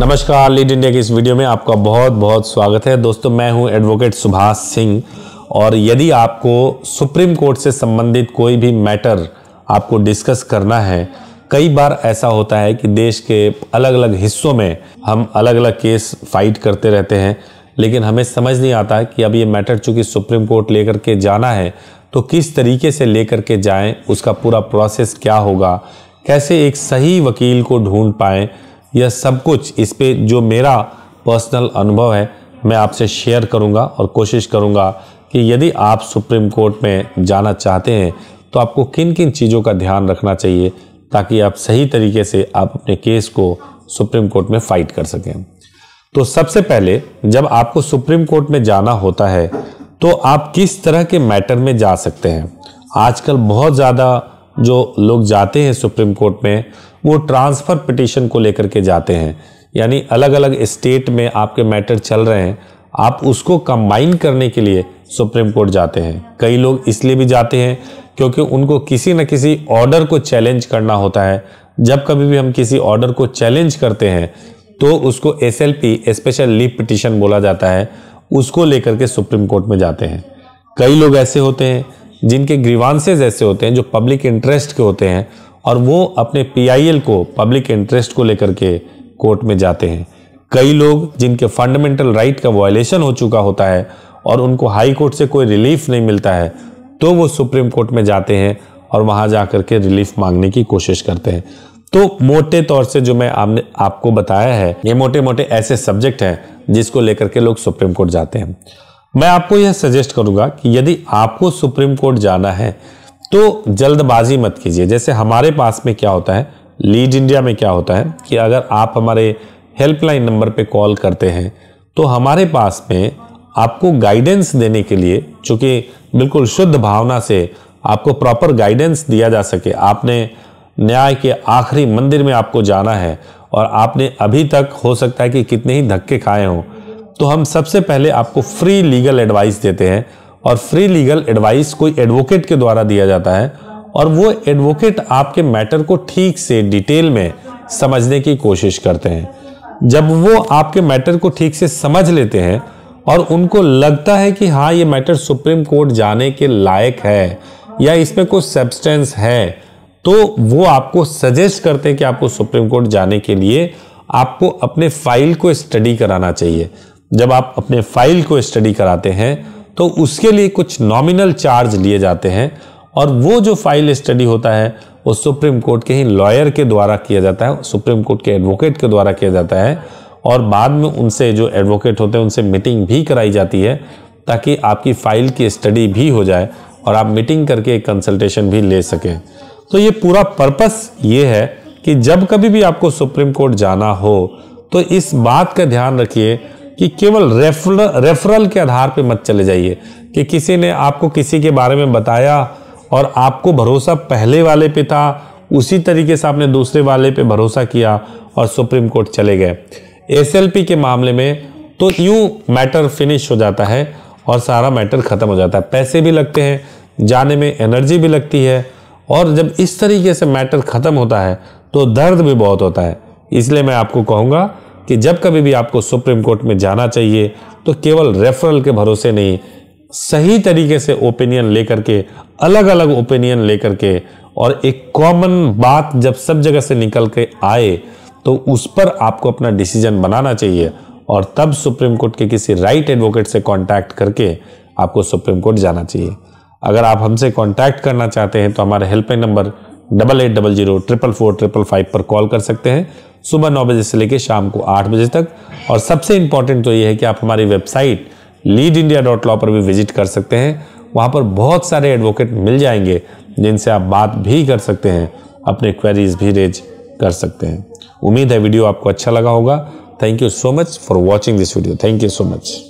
नमस्कार lead India के इस वीडियो में आपका बहुत बहुत स्वागत है दोस्तों मैं हूं एडवोकेट सुभाष सिंह और यदि आपको सुप्रीम कोर्ट से संबंधित कोई भी मैटर आपको डिस्कस करना है कई बार ऐसा होता है कि देश के अलग अलग हिस्सों में हम अलग अलग केस फाइट करते रहते हैं लेकिन हमें समझ नहीं आता कि अब ये मैटर चूँकि सुप्रीम कोर्ट लेकर के जाना है तो किस तरीके से लेकर के जाएं उसका पूरा प्रोसेस क्या होगा कैसे एक सही वकील को ढूंढ पाएँ यह सब कुछ इस पर जो मेरा पर्सनल अनुभव है मैं आपसे शेयर करूंगा और कोशिश करूंगा कि यदि आप सुप्रीम कोर्ट में जाना चाहते हैं तो आपको किन किन चीज़ों का ध्यान रखना चाहिए ताकि आप सही तरीके से आप अपने केस को सुप्रीम कोर्ट में फाइट कर सकें तो सबसे पहले जब आपको सुप्रीम कोर्ट में जाना होता है तो आप किस तरह के मैटर में जा सकते हैं आजकल बहुत ज़्यादा जो लोग जाते हैं सुप्रीम कोर्ट में वो ट्रांसफ़र पिटिशन को लेकर के जाते हैं यानी अलग अलग स्टेट में आपके मैटर चल रहे हैं आप उसको कंबाइन करने के लिए सुप्रीम कोर्ट जाते हैं कई लोग इसलिए भी जाते हैं क्योंकि उनको किसी न किसी ऑर्डर को चैलेंज करना होता है जब कभी भी हम किसी ऑर्डर को चैलेंज करते हैं तो उसको एस स्पेशल लीव पिटिशन बोला जाता है उसको लेकर के सुप्रीम कोर्ट में जाते हैं कई लोग ऐसे होते हैं जिनके ग्रीवांसेज ऐसे होते हैं जो पब्लिक इंटरेस्ट के होते हैं और वो अपने पीआईएल को पब्लिक इंटरेस्ट को लेकर के कोर्ट में जाते हैं कई लोग जिनके फंडामेंटल राइट का वायलेशन हो चुका होता है और उनको हाई कोर्ट से कोई रिलीफ नहीं मिलता है तो वो सुप्रीम कोर्ट में जाते हैं और वहाँ जा के रिलीफ मांगने की कोशिश करते हैं तो मोटे तौर से जो मैं आपने आपको बताया है ये मोटे मोटे ऐसे सब्जेक्ट हैं जिसको लेकर के लोग सुप्रीम कोर्ट जाते हैं मैं आपको यह सजेस्ट करूंगा कि यदि आपको सुप्रीम कोर्ट जाना है तो जल्दबाजी मत कीजिए जैसे हमारे पास में क्या होता है लीड इंडिया में क्या होता है कि अगर आप हमारे हेल्पलाइन नंबर पे कॉल करते हैं तो हमारे पास में आपको गाइडेंस देने के लिए चूँकि बिल्कुल शुद्ध भावना से आपको प्रॉपर गाइडेंस दिया जा सके आपने न्याय के आखिरी मंदिर में आपको जाना है और आपने अभी तक हो सकता है कि कितने ही धक्के खाए हों तो हम सबसे पहले आपको फ्री लीगल एडवाइस देते हैं और फ्री लीगल एडवाइस कोई एडवोकेट के द्वारा दिया जाता है और वो एडवोकेट आपके मैटर को ठीक से डिटेल में समझने की कोशिश करते हैं जब वो आपके मैटर को ठीक से समझ लेते हैं और उनको लगता है कि हाँ ये मैटर सुप्रीम कोर्ट जाने के लायक है या इसमें कुछ सब्सटेंस है तो वो आपको सजेस्ट करते हैं कि आपको सुप्रीम कोर्ट जाने के लिए आपको अपने फाइल को स्टडी कराना चाहिए जब आप अपने फाइल को स्टडी कराते हैं तो उसके लिए कुछ नॉमिनल चार्ज लिए जाते हैं और वो जो फाइल स्टडी होता है वो सुप्रीम कोर्ट के ही लॉयर के द्वारा किया जाता है सुप्रीम कोर्ट के एडवोकेट के द्वारा किया जाता है और बाद में उनसे जो एडवोकेट होते हैं उनसे मीटिंग भी कराई जाती है ताकि आपकी फ़ाइल की स्टडी भी हो जाए और आप मीटिंग करके कंसल्टेशन भी ले सकें तो ये पूरा पर्पस ये है कि जब कभी भी आपको सुप्रीम कोर्ट जाना हो तो इस बात का ध्यान रखिए कि केवल रेफरल रेफरल के आधार पे मत चले जाइए कि किसी ने आपको किसी के बारे में बताया और आपको भरोसा पहले वाले पे था उसी तरीके से आपने दूसरे वाले पे भरोसा किया और सुप्रीम कोर्ट चले गए एसएलपी के मामले में तो यूँ मैटर फिनिश हो जाता है और सारा मैटर ख़त्म हो जाता है पैसे भी लगते हैं जाने में एनर्जी भी लगती है और जब इस तरीके से मैटर ख़त्म होता है तो दर्द भी बहुत होता है इसलिए मैं आपको कहूँगा कि जब कभी भी आपको सुप्रीम कोर्ट में जाना चाहिए तो केवल रेफरल के भरोसे नहीं सही तरीके से ओपिनियन लेकर के अलग अलग ओपिनियन लेकर के और एक कॉमन बात जब सब जगह से निकल के आए तो उस पर आपको अपना डिसीजन बनाना चाहिए और तब सुप्रीम कोर्ट के किसी राइट एडवोकेट से कांटेक्ट करके आपको सुप्रीम कोर्ट जाना चाहिए अगर आप हमसे कांटेक्ट करना चाहते हैं तो हमारे helpline number double eight double zero triple four triple five पर कॉल कर सकते हैं सुबह नौ बजे से लेकर शाम को आठ बजे तक और सबसे इम्पॉर्टेंट तो ये है कि आप हमारी website lead India dot law पर भी विजिट कर सकते हैं वहाँ पर बहुत सारे एडवोकेट मिल जाएंगे जिनसे आप बात भी कर सकते हैं अपने क्वेरीज भी रेज कर सकते हैं उम्मीद है वीडियो आपको अच्छा लगा होगा thank you so much for watching this video thank you so much